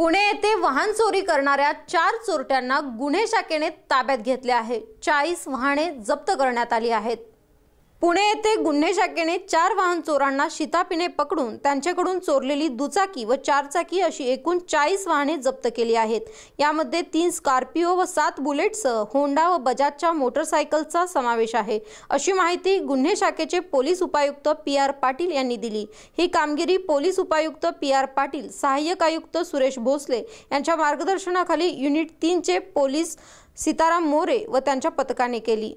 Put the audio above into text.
पुणे येथे वाहन चोरी करणाऱ्या चार चोरट्यांना गुन्हे शाखेने ताब्यात घेतले आहे चाळीस वाहने जप्त करण्यात आली आहेत पुणे येथे गुन्हे शाखेने चार वाहन चोरांना शितापिने पकडून त्यांच्याकडून चोरलेली दुचाकी व चारचाकी अशी एकूण चाळीस वाहने जप्त केली आहेत यामध्ये तीन स्कॉर्पिओ व सात बुलेटसह होंडा व बजाजच्या मोटरसायकलचा समावेश आहे अशी माहिती गुन्हे शाखेचे पोलीस उपायुक्त पी आर पाटील यांनी दिली ही कामगिरी पोलीस उपायुक्त पी आर पाटील सहाय्यक आयुक्त सुरेश भोसले यांच्या मार्गदर्शनाखाली युनिट तीनचे पोलीस सीताराम मोरे व त्यांच्या पथकाने केली